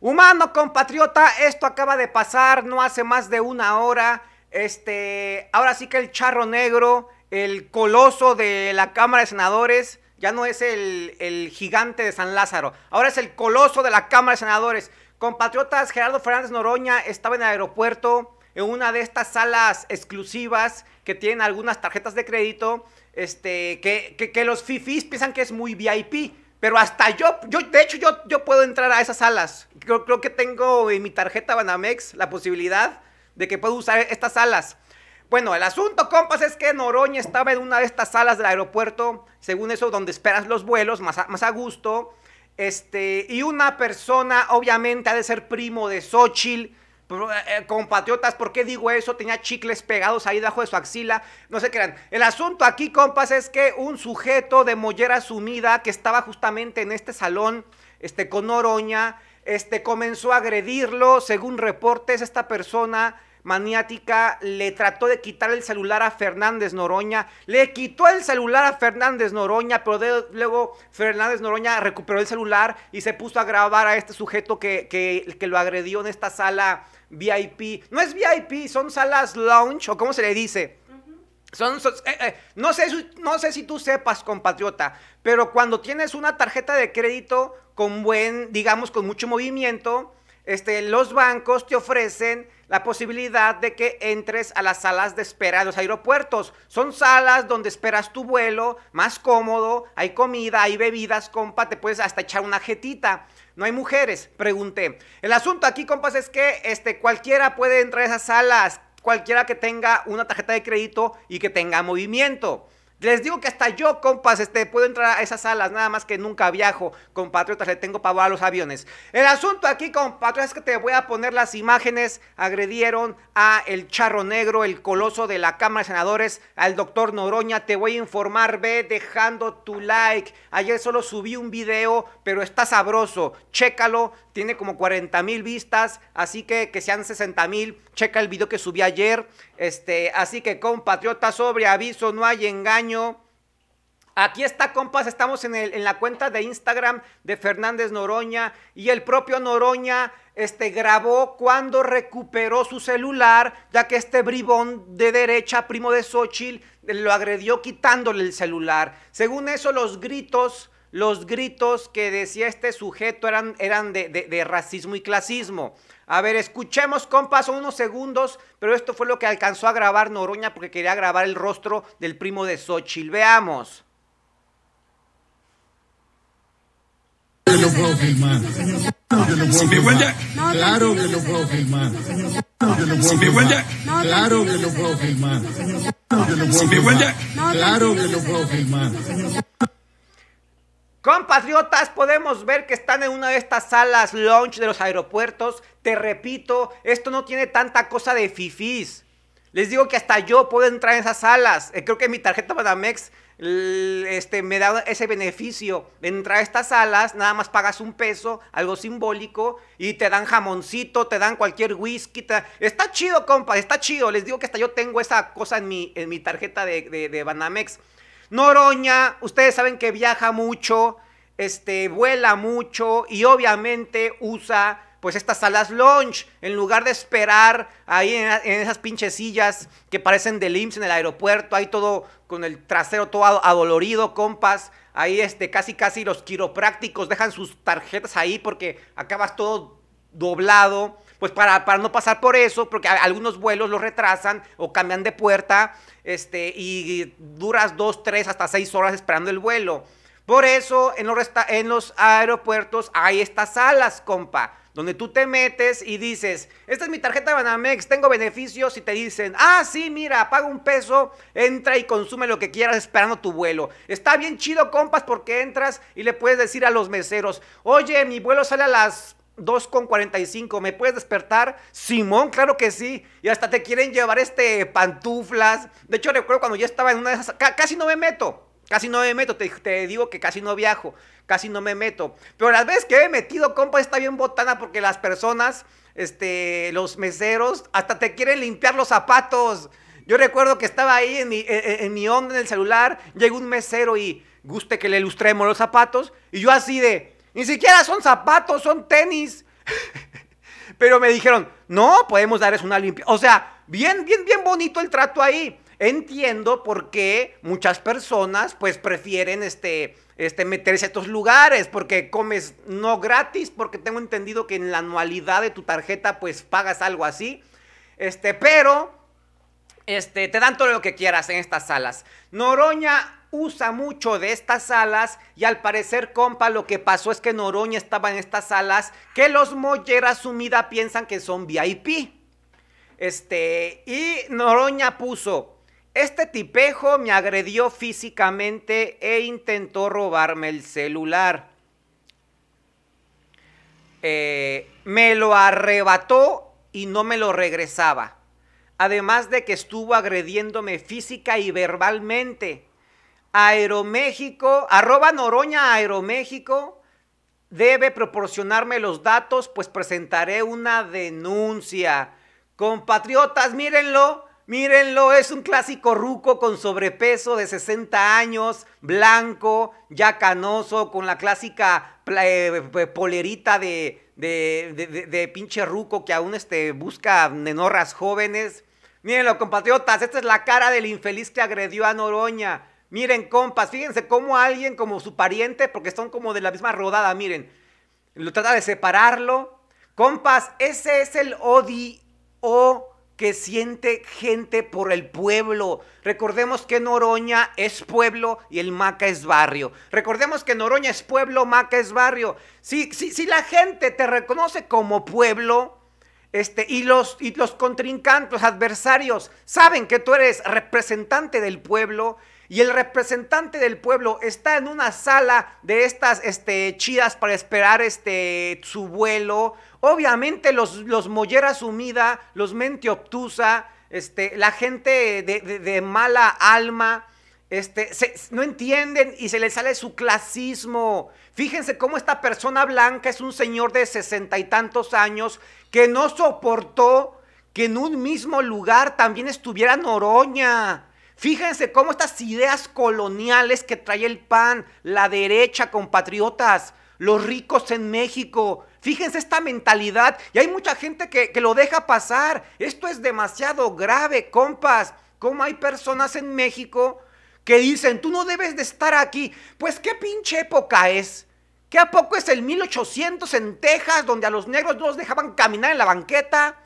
Humano compatriota, esto acaba de pasar no hace más de una hora. Este, ahora sí que el charro negro, el coloso de la Cámara de Senadores, ya no es el, gigante de San Lázaro, ahora es el coloso de la Cámara de Senadores. Compatriotas, Gerardo Fernández Noroña estaba en el aeropuerto en una de estas salas exclusivas que tienen algunas tarjetas de crédito, este, que, que, que los fifis piensan que es muy VIP. Pero hasta yo, yo de hecho, yo, yo puedo entrar a esas salas. Creo, que tengo en mi tarjeta Banamex la posibilidad de que puedo usar estas salas. Bueno, el asunto, compas, es que Noroña estaba en una de estas salas del aeropuerto, según eso, donde esperas los vuelos, más a, gusto. Este, y una persona, obviamente, ha de ser primo de Xochitl, eh, eh, compatriotas, ¿por qué digo eso? Tenía chicles pegados ahí debajo de su axila, no se crean. El asunto aquí, compas, es que un sujeto de mollera sumida que estaba justamente en este salón, este, con Noroña este, comenzó a agredirlo, según reportes, esta persona maniática le trató de quitar el celular a Fernández Noroña, le quitó el celular a Fernández Noroña, pero luego Fernández Noroña recuperó el celular y se puso a grabar a este sujeto que, que, que lo agredió en esta sala VIP. No es VIP, son salas lounge o como se le dice. Son, eh, eh, no, sé, no sé si tú sepas, compatriota, pero cuando tienes una tarjeta de crédito con buen, digamos, con mucho movimiento, este, los bancos te ofrecen la posibilidad de que entres a las salas de espera de los aeropuertos. Son salas donde esperas tu vuelo, más cómodo, hay comida, hay bebidas, compa, te puedes hasta echar una jetita no hay mujeres, pregunté. El asunto aquí, compas, es que este, cualquiera puede entrar a esas salas, cualquiera que tenga una tarjeta de crédito y que tenga movimiento. Les digo que hasta yo, compas, este, puedo entrar a esas salas, nada más que nunca viajo, compatriotas, le tengo pavor a los aviones. El asunto aquí, compatriotas, es que te voy a poner las imágenes, agredieron a el charro negro, el coloso de la Cámara de Senadores, al doctor Noroña, te voy a informar, ve dejando tu like. Ayer solo subí un video, pero está sabroso, chécalo, tiene como 40 mil vistas, así que que sean 60 mil, checa el video que subí ayer. Este, así que compatriotas, sobre aviso, no hay engaño. Aquí está, compas, estamos en, el, en, la cuenta de Instagram de Fernández Noroña y el propio Noroña este, grabó cuando recuperó su celular, ya que este bribón de derecha, primo de Xochitl, lo agredió quitándole el celular. Según eso, los gritos los gritos que decía este sujeto eran, eran de, racismo y clasismo. A ver, escuchemos, compas, unos segundos, pero esto fue lo que alcanzó a grabar Noroña porque quería grabar el rostro del primo de Xochitl. Veamos. Claro Claro que puedo filmar. puedo filmar. Compatriotas, podemos ver que están en una de estas salas launch de los aeropuertos. Te repito, esto no tiene tanta cosa de fifis Les digo que hasta yo puedo entrar en esas salas. Eh, creo que mi tarjeta Banamex este, me da ese beneficio de entrar a estas salas. Nada más pagas un peso, algo simbólico, y te dan jamoncito, te dan cualquier whisky. Está chido, compa, está chido. Les digo que hasta yo tengo esa cosa en mi, en mi tarjeta de, de Banamex. Noroña, ustedes saben que viaja mucho, este, vuela mucho y obviamente usa pues estas salas lounge, en lugar de esperar ahí en, esas pinches sillas que parecen de IMSS en el aeropuerto, ahí todo con el trasero todo adolorido, compas, ahí este, casi casi los quiroprácticos dejan sus tarjetas ahí porque acabas todo doblado pues para, no pasar por eso, porque algunos vuelos los retrasan o cambian de puerta, este, y duras dos, tres, hasta seis horas esperando el vuelo. Por eso en los, en los aeropuertos hay estas salas, compa, donde tú te metes y dices, esta es mi tarjeta de Banamex, tengo beneficios y te dicen, ah, sí, mira, paga un peso, entra y consume lo que quieras esperando tu vuelo. Está bien chido, compas, porque entras y le puedes decir a los meseros, oye, mi vuelo sale a las 2.45, ¿me puedes despertar? Simón, claro que sí. Y hasta te quieren llevar este pantuflas. De hecho, recuerdo cuando yo estaba en una de esas... casi no me meto. Casi no me meto, te, digo que casi no viajo, casi no me meto. Pero las veces que he metido, compa, está bien botana porque las personas, este, los meseros, hasta te quieren limpiar los zapatos. Yo recuerdo que estaba ahí en mi, mi onda, en el celular, llegó un mesero y guste que le ilustremos los zapatos. Y yo así de, ni siquiera son zapatos, son tenis. Pero me dijeron, no, podemos darles una limpia. O sea, bien, bien, bien bonito el trato ahí. Entiendo por qué muchas personas pues prefieren este, este, meterse a estos lugares, porque comes no gratis, porque tengo entendido que en la anualidad de tu tarjeta pues pagas algo así. Este, pero este, te dan todo lo que quieras en estas salas. Noroña usa mucho de estas salas y al parecer, compa, lo que pasó es que Noroña estaba en estas salas que los Mollera sumida piensan que son VIP. Este, y Noroña puso, este tipejo me agredió físicamente e intentó robarme el celular. Eh, me lo arrebató y no me lo regresaba. Además de que estuvo agrediéndome física y verbalmente. Aeroméxico, arroba Noroña Aeroméxico, debe proporcionarme los datos, pues presentaré una denuncia. Compatriotas, mírenlo, mírenlo, es un clásico ruco con sobrepeso de 60 años, blanco, ya canoso, con la clásica eh, eh, polerita de, de, pinche ruco que aún este, busca nenorras jóvenes. Mírenlo, compatriotas, esta es la cara del infeliz que agredió a Noroña. Miren, compas, fíjense cómo alguien como su pariente, porque son como de la misma rodada, miren, lo trata de separarlo. Compas, ese es el odio que siente gente por el pueblo. Recordemos que Noroña es pueblo y el Maca es barrio. Recordemos que Noroña es pueblo, Maca es barrio. Si, si la gente te reconoce como pueblo, este, y, los, y los contrincantes, adversarios, saben que tú eres representante del pueblo, y el representante del pueblo está en una sala de estas este, chidas para esperar este, su vuelo. Obviamente los, los mollera sumida, los mente obtusa, este, la gente de, mala alma. Este, no entienden y se les sale su clasismo. Fíjense cómo esta persona blanca es un señor de sesenta y tantos años que no soportó que en un mismo lugar también estuviera Noroña. Fíjense cómo estas ideas coloniales que trae el PAN, la derecha, compatriotas, los ricos en México. Fíjense esta mentalidad. Y hay mucha gente que, que lo deja pasar. Esto es demasiado grave, compas. Cómo hay personas en México que dicen, tú no debes de estar aquí. Pues qué pinche época es. ¿Qué a poco es el 1800 en Texas donde a los negros no los dejaban caminar en la banqueta?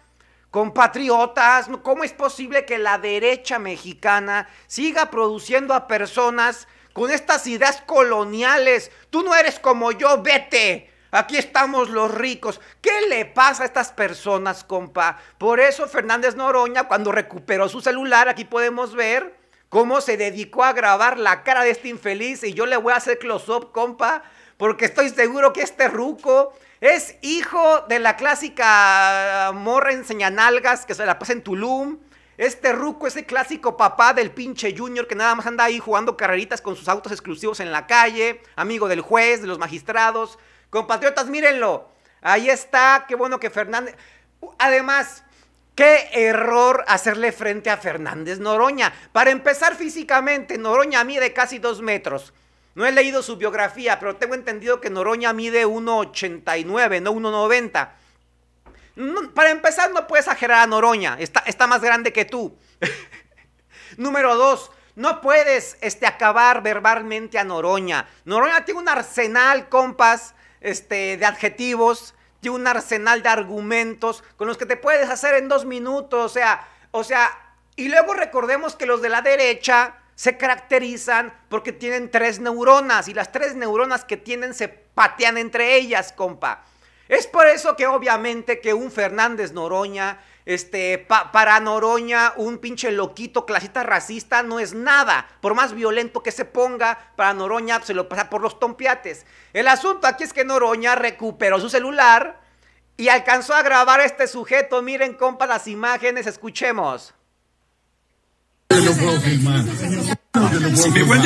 compatriotas, ¿cómo es posible que la derecha mexicana siga produciendo a personas con estas ideas coloniales? Tú no eres como yo, vete. Aquí estamos los ricos. ¿Qué le pasa a estas personas, compa? Por eso Fernández Noroña, cuando recuperó su celular, aquí podemos ver cómo se dedicó a grabar la cara de este infeliz y yo le voy a hacer close-up, compa, porque estoy seguro que este ruco es hijo de la clásica Morren Señanalgas que se la pasa en Tulum. Este ruco es el clásico papá del pinche Junior que nada más anda ahí jugando carreritas con sus autos exclusivos en la calle, amigo del juez, de los magistrados. Compatriotas, mírenlo. Ahí está, qué bueno que Fernández. Además, qué error hacerle frente a Fernández Noroña. Para empezar físicamente, Noroña mide casi dos metros. No he leído su biografía, pero tengo entendido que Noroña mide 1,89, no 1,90. para empezar, no puedes exagerar a Noroña, está, está más grande que tú. Número dos, no puedes este, acabar verbalmente a Noroña. Noroña tiene un arsenal, compas, este, de adjetivos, tiene un arsenal de argumentos con los que te puedes hacer en dos minutos, o sea, o sea, y luego recordemos que los de la derecha se caracterizan porque tienen tres neuronas y las tres neuronas que tienen se patean entre ellas, compa. Es por eso que obviamente que un Fernández Noroña, este, para Noroña, un pinche loquito clasista racista no es nada. Por más violento que se ponga, para Noroña se lo pasa por los tompiates. El asunto aquí es que Noroña recuperó su celular y alcanzó a grabar este sujeto. Miren, compa, las imágenes, escuchemos claro que puedo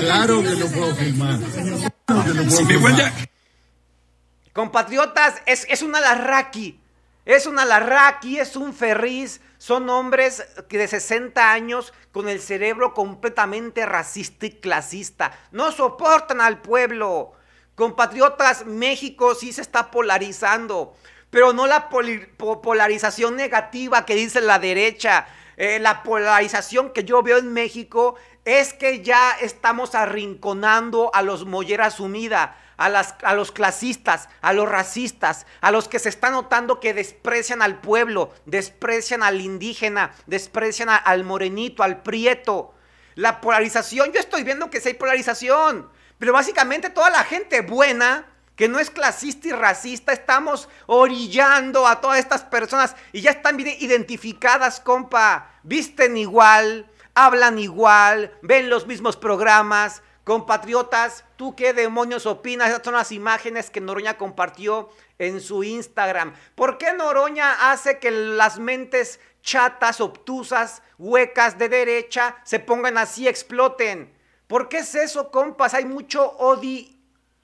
claro que puedo Compatriotas, es, es un alarraqui. Es un alarraqui, es un ferriz. Son hombres de 60 años con el cerebro completamente racista y clasista. No soportan al pueblo. Compatriotas, México sí se está polarizando pero no la polarización negativa que dice la derecha. Eh, la polarización que yo veo en México es que ya estamos arrinconando a los Mollera Sumida, a, las, a los clasistas, a los racistas, a los que se está notando que desprecian al pueblo, desprecian al indígena, desprecian al morenito, al prieto. La polarización, yo estoy viendo que sí hay polarización, pero básicamente toda la gente buena que no es clasista y racista, estamos orillando a todas estas personas y ya están bien identificadas, compa. Visten igual, hablan igual, ven los mismos programas. Compatriotas, ¿tú qué demonios opinas? Esas son las imágenes que Noroña compartió en su Instagram. ¿Por qué Noroña hace que las mentes chatas, obtusas, huecas de derecha se pongan así, exploten? ¿Por qué es eso, compas? Hay mucho odio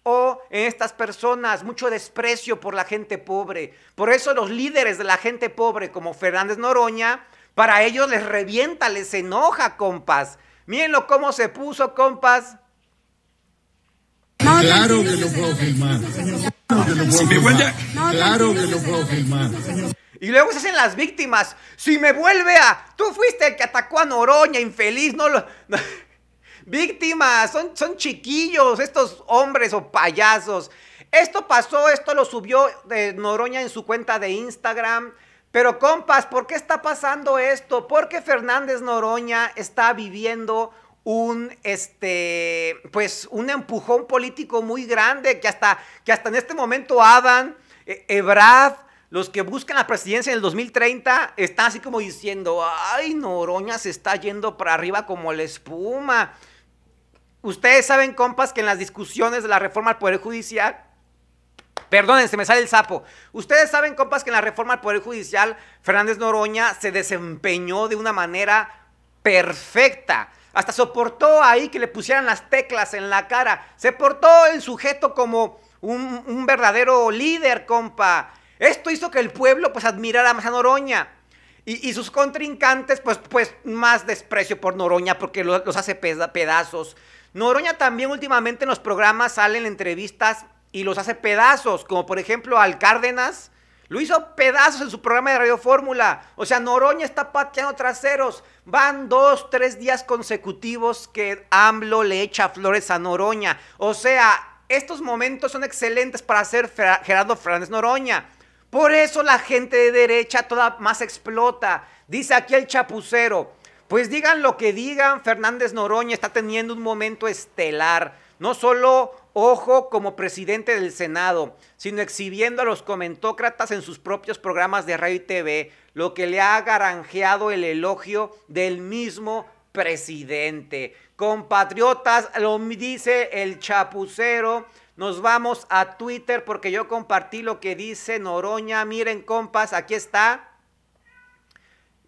o en estas personas, mucho desprecio por la gente pobre. Por eso los líderes de la gente pobre, como Fernández Noroña, para ellos les revienta, les enoja, compas. Mírenlo cómo se puso, compas. Claro que lo puedo filmar. Claro que lo puedo filmar. Y luego se hacen las víctimas. Si me vuelve a... Tú fuiste el que atacó a Noroña, infeliz. No lo... Víctimas, son, son chiquillos, estos hombres o payasos. Esto pasó, esto lo subió de eh, Noroña en su cuenta de Instagram. Pero compas, ¿por qué está pasando esto? Porque Fernández Noroña está viviendo un este pues un empujón político muy grande que hasta que hasta en este momento Adam, eh, Ebrad, los que buscan la presidencia en el 2030 están así como diciendo, "Ay, Noroña se está yendo para arriba como la espuma." Ustedes saben, compas, que en las discusiones de la reforma al Poder Judicial, Perdónense, se me sale el sapo. Ustedes saben, compas, que en la reforma al Poder Judicial, Fernández Noroña se desempeñó de una manera perfecta. Hasta soportó ahí que le pusieran las teclas en la cara. Se portó el sujeto como un, verdadero líder, compa. Esto hizo que el pueblo pues admirara a Noroña. Y, sus contrincantes, pues, pues más desprecio por Noroña porque los hace pedazos. Noroña también últimamente en los programas salen entrevistas y los hace pedazos, como por ejemplo al Cárdenas. Lo hizo pedazos en su programa de Radio Fórmula. O sea, Noroña está pateando traseros. Van dos, tres días consecutivos que AMLO le echa flores a Noroña. O sea, estos momentos son excelentes para hacer Gerardo Fernández Noroña. Por eso la gente de derecha toda más explota. Dice aquí el chapucero. Pues digan lo que digan, Fernández Noroña está teniendo un momento estelar. No solo ojo como presidente del Senado, sino exhibiendo a los comentócratas en sus propios programas de radio TV, lo que le ha garanjeado el elogio del mismo presidente. Compatriotas, lo dice el chapucero. Nos vamos a Twitter porque yo compartí lo que dice Noroña. Miren, compas, aquí está.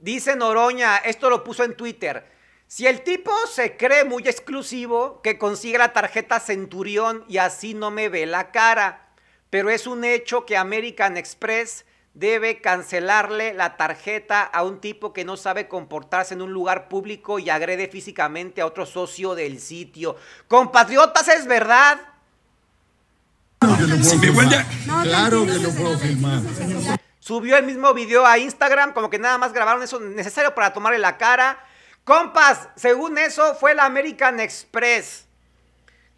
Dice Noroña, esto lo puso en Twitter. Si el tipo se cree muy exclusivo, que consiga la tarjeta Centurión y así no me ve la cara. Pero es un hecho que American Express debe cancelarle la tarjeta a un tipo que no sabe comportarse en un lugar público y agrede físicamente a otro socio del sitio. Compatriotas, es verdad. Claro que no puedo Subió el mismo video a Instagram, como que nada más grabaron eso necesario para tomarle la cara. Compas, según eso fue la American Express.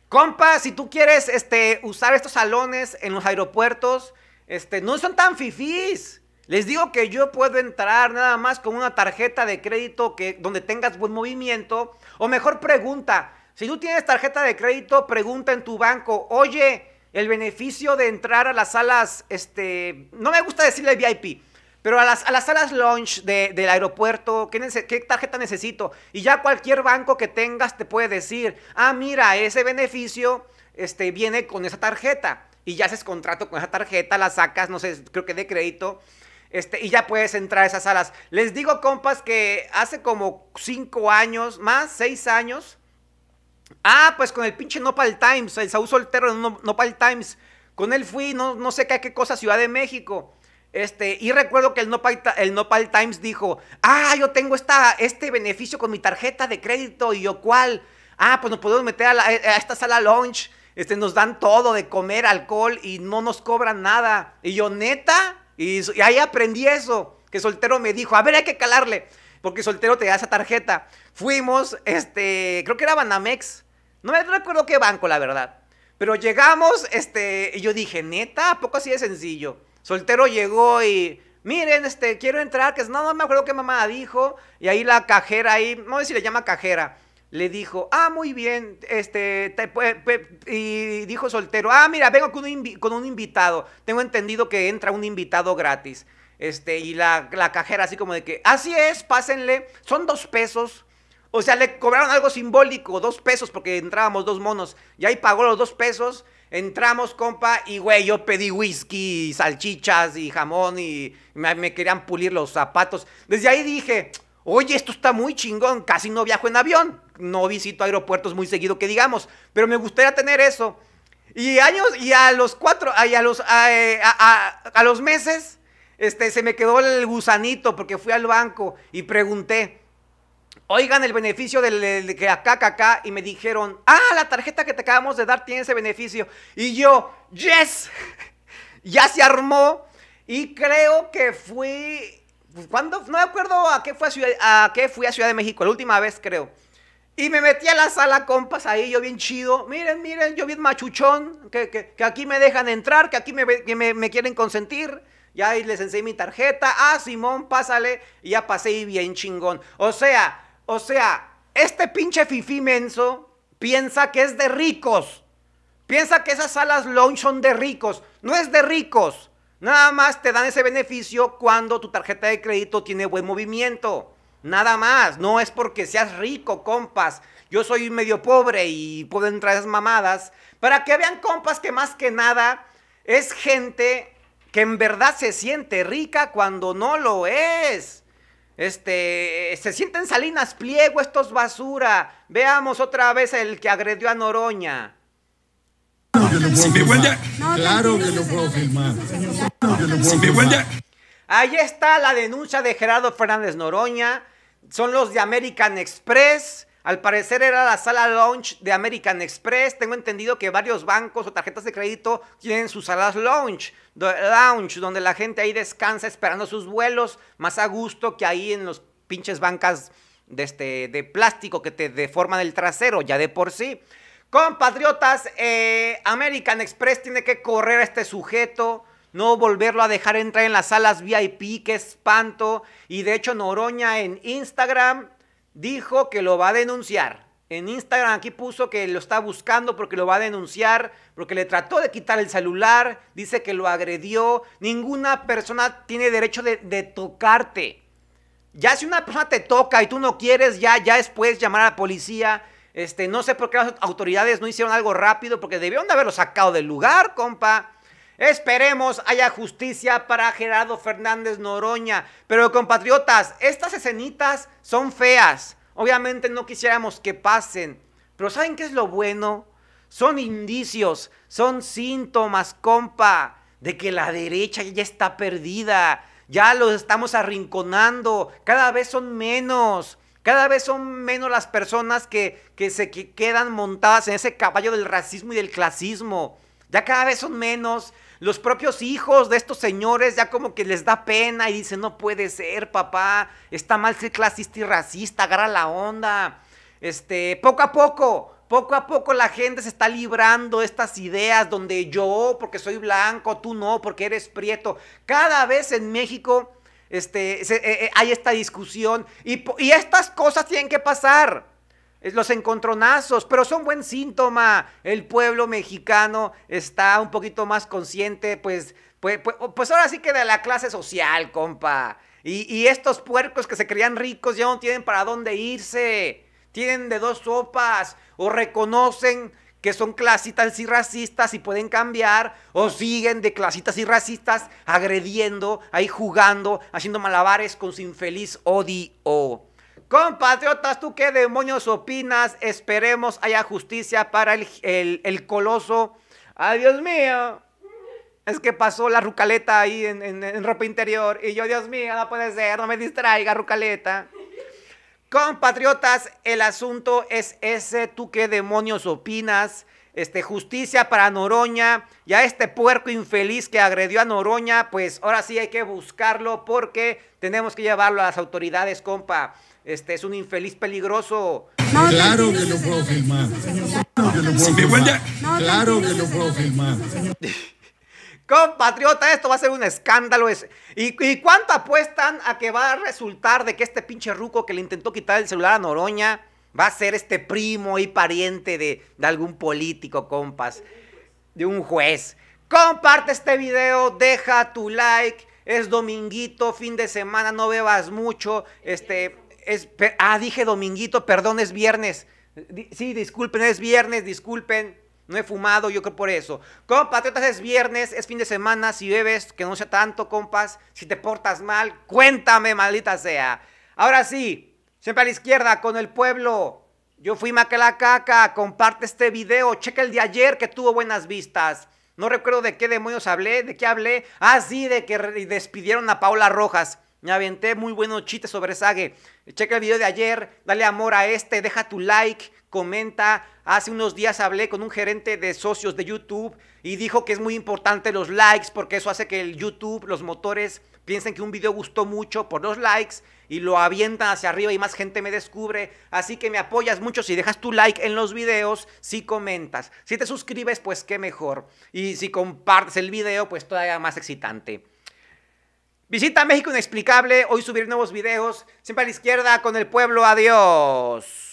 Compas, si tú quieres este, usar estos salones en los aeropuertos, este, no son tan fifís. Les digo que yo puedo entrar nada más con una tarjeta de crédito que, donde tengas buen movimiento. O mejor pregunta, si tú tienes tarjeta de crédito, pregunta en tu banco, oye, el beneficio de entrar a las salas, este, no me gusta decirle VIP, pero a las, a las salas launch del aeropuerto, ¿qué, tarjeta necesito? Y ya cualquier banco que tengas te puede decir, ah, mira, ese beneficio este, viene con esa tarjeta. Y ya haces contrato con esa tarjeta, la sacas, no sé, creo que de crédito. Este, y ya puedes entrar a esas salas. Les digo, compas, que hace como cinco años, más seis años, Ah, pues con el pinche Nopal Times, el Saúl Soltero de Nopal Times. Con él fui, no, no sé qué, qué cosa, Ciudad de México. Este, y recuerdo que el Nopal, el Nopal Times dijo, ah, yo tengo esta, este beneficio con mi tarjeta de crédito y yo cuál. Ah, pues nos podemos meter a, eh, esta sala lunch. Este, nos dan todo de comer, alcohol y no nos cobran nada. Y yo, neta, y ahí aprendí eso, que soltero me dijo, a ver, hay que calarle porque soltero te da esa tarjeta. Fuimos, este, creo que era Banamex. No me recuerdo qué banco, la verdad. Pero llegamos, este, y yo dije, neta, poco así de sencillo? Soltero llegó y, miren, este, quiero entrar, que es, no, no me acuerdo qué mamá dijo. Y ahí la cajera, ahí, no sé si le llama cajera, le dijo, ah, muy bien, este, y dijo soltero, ah, mira, vengo con con un invitado. Tengo entendido que entra un invitado gratis. Este, y la, cajera así como de que, así es, pásenle, son dos pesos. O sea, le cobraron algo simbólico, dos pesos, porque entrábamos dos monos. Y ahí pagó los dos pesos, entramos, compa, y güey, yo pedí whisky, salchichas y jamón y me, querían pulir los zapatos. Desde ahí dije, Oye, esto está muy chingón, casi no viajo en avión, no visito aeropuertos muy seguido que digamos, pero me gustaría tener eso. Y años, y a los cuatro, y a los, a eh, los meses, este, se me quedó el gusanito porque fui al banco y pregunté, oigan el beneficio del, que acá, acá, acá, y me dijeron, ah, la tarjeta que te acabamos de dar tiene ese beneficio. Y yo, yes, ya se armó y creo que fui, pues, Cuando, No me acuerdo a qué, fue a, Ciudad, fui a Ciudad de México, la última vez creo. Y me metí a la sala, compas, ahí yo bien chido. Miren, miren, yo bien machuchón, que, aquí me dejan entrar, que aquí me quieren consentir. Ya les enseñé mi tarjeta. Ah, Simón, pásale. Y ya pasé y bien chingón. O sea, o sea, este pinche fifí menso piensa que es de ricos. Piensa que esas salas lounge son de ricos. No es de ricos. Nada más te dan ese beneficio cuando tu tarjeta de crédito tiene buen movimiento. Nada más. No es porque seas rico, compas. Yo soy medio pobre y puedo entrar esas mamadas. Para que vean, compas, que más que nada es gente que en verdad se siente rica cuando no lo es. Este, se sienten Salinas Pliego, estos basura. Veamos otra vez el que agredió a Noroña. Ahí está la denuncia de Gerardo Fernández Noroña. Son los de American Express. Al parecer era la sala lounge de American Express. Tengo entendido que varios bancos o tarjetas de crédito tienen sus salas lounge, donde la gente ahí descansa esperando sus vuelos, más a gusto que ahí en los pinches bancas de, este, de plástico que te deforman el trasero ya de por sí. Compatriotas, eh, American Express tiene que correr a este sujeto no volverlo a dejar entrar en las salas VIP, qué espanto. Y de hecho Noroña en Instagram dijo que lo va a denunciar. En Instagram aquí puso que lo está buscando porque lo va a denunciar, porque le trató de quitar el celular, dice que lo agredió. Ninguna persona tiene derecho de, tocarte. Ya si una persona te toca y tú no quieres, ya, ya después llamar a la policía. Este, no sé por qué las autoridades no hicieron algo rápido, porque debieron de haberlo sacado del lugar, compa. Esperemos haya justicia para Gerardo Fernández Noroña. Pero compatriotas, estas escenitas son feas. Obviamente no quisiéramos que pasen. Pero ¿saben qué es lo bueno? Son indicios, son síntomas, compa, de que la derecha ya está perdida. Ya los estamos arrinconando. Cada vez son menos. Cada vez son menos las personas que, que se quedan montadas en ese caballo del racismo y del clasismo. Ya cada vez son menos los propios hijos de estos señores ya como que les da pena y dicen, no puede ser, papá, está mal ser clasista y racista, agarra la onda. Este, poco a poco, poco a poco la gente se está librando de estas ideas donde yo, porque soy blanco, tú no, porque eres prieto. Cada vez en México este, eh, eh, hay esta discusión y, y estas cosas tienen que pasar los encontronazos, pero son buen síntoma. El pueblo mexicano está un poquito más consciente, pues, pues, pues, oh, pues, ahora sí que de la clase social, compa. Y, y, estos puercos que se creían ricos ya no tienen para dónde irse. Tienen de dos sopas. O reconocen que son clasitas y racistas y pueden cambiar. O siguen de clasitas y racistas agrediendo, ahí jugando, haciendo malabares con su infeliz odio. Compatriotas, ¿tú qué demonios opinas? Esperemos haya justicia para el, coloso. ¡Ay, Dios mío! Es que pasó la rucaleta ahí en, ropa interior. Y yo, Dios mío, no puede ser, no me distraiga, rucaleta. Compatriotas, el asunto es ese. ¿Tú qué demonios opinas? Este, justicia para Noroña. Y a este puerco infeliz que agredió a Noroña, pues ahora sí hay que buscarlo porque tenemos que llevarlo a las autoridades, compa este es un infeliz peligroso. claro que lo puedo filmar. Claro que lo puedo filmar. Compatriota, esto va a ser un escándalo. Ese. ¿Y, cuánto apuestan a que va a resultar de que este pinche ruco que le intentó quitar el celular a Noroña va a ser este primo y pariente de, de algún político, compas? De un juez. Comparte este video, deja tu like. Es dominguito, fin de semana, no bebas mucho. Este es, ah, dije dominguito, perdón, es viernes. Sí, disculpen, es viernes, disculpen. No he fumado, yo creo por eso. Compatriotas, es viernes, es fin de semana. Si bebes, que no sea tanto, compas. Si te portas mal, cuéntame, maldita sea. Ahora sí, siempre a la izquierda, con el pueblo. Yo fui Macalacaca, comparte este video. Checa el de ayer que tuvo buenas vistas. No recuerdo de qué demonios hablé, de qué hablé. Ah, sí, de que despidieron a Paula Rojas. Me aventé muy buenos chistes sobre Sage. Checa el video de ayer, dale amor a este, deja tu like, comenta. Hace unos días hablé con un gerente de socios de YouTube y dijo que es muy importante los likes porque eso hace que el YouTube, los motores, piensen que un video gustó mucho por los likes y lo avientan hacia arriba y más gente me descubre. Así que me apoyas mucho si dejas tu like en los videos, si comentas. Si te suscribes, pues qué mejor. Y si compartes el video, pues todavía más excitante. Visita México Inexplicable, hoy subir nuevos videos, siempre a la izquierda con el pueblo, adiós.